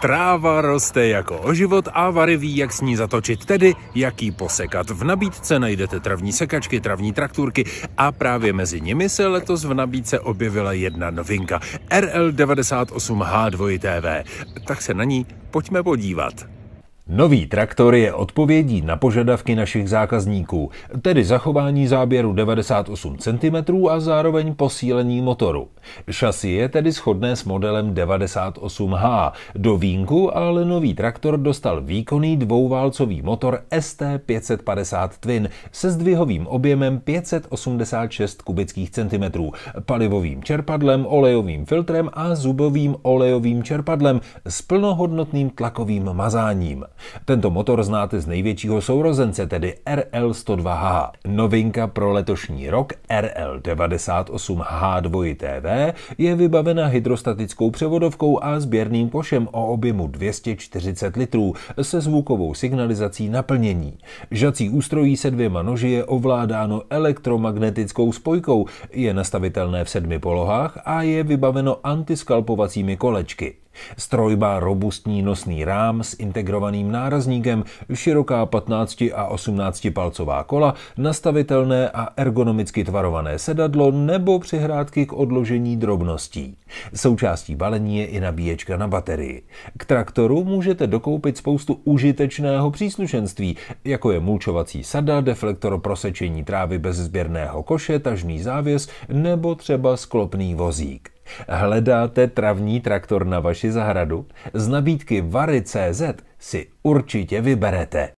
Tráva roste jako o život a Vary ví, jak s ní zatočit, tedy jaký posekat. V nabídce najdete travní sekačky, travní trakturky a právě mezi nimi se letos v nabídce objevila jedna novinka RL98H2TV. Tak se na ní pojďme podívat. Nový traktor je odpovědí na požadavky našich zákazníků, tedy zachování záběru 98 cm a zároveň posílení motoru. Šasy je tedy shodné s modelem 98H. Do výjimku ale nový traktor dostal výkonný dvouválcový motor ST550 Twin se zdvihovým objemem 586 kubických centimetrů, palivovým čerpadlem, olejovým filtrem a zubovým olejovým čerpadlem s plnohodnotným tlakovým mazáním. Tento motor znáte z největšího sourozence, tedy RL102H. Novinka pro letošní rok RL98H2TV je vybavena hydrostatickou převodovkou a sběrným košem o objemu 240 litrů se zvukovou signalizací naplnění. Žací ústrojí se dvěma noži je ovládáno elektromagnetickou spojkou, je nastavitelné v sedmi polohách a je vybaveno antiskalpovacími kolečky. Stroj má robustní nosný rám s integrovaným nárazníkem, široká 15 a 18 palcová kola, nastavitelné a ergonomicky tvarované sedadlo nebo přihrádky k odložení drobností. Součástí balení je i nabíječka na baterii. K traktoru můžete dokoupit spoustu užitečného příslušenství, jako je mulčovací sada, deflektor pro sečení trávy bez sběrného koše, tažný závěs nebo třeba sklopný vozík. Hledáte travní traktor na vaši zahradu? Z nabídky vary.cz si určitě vyberete.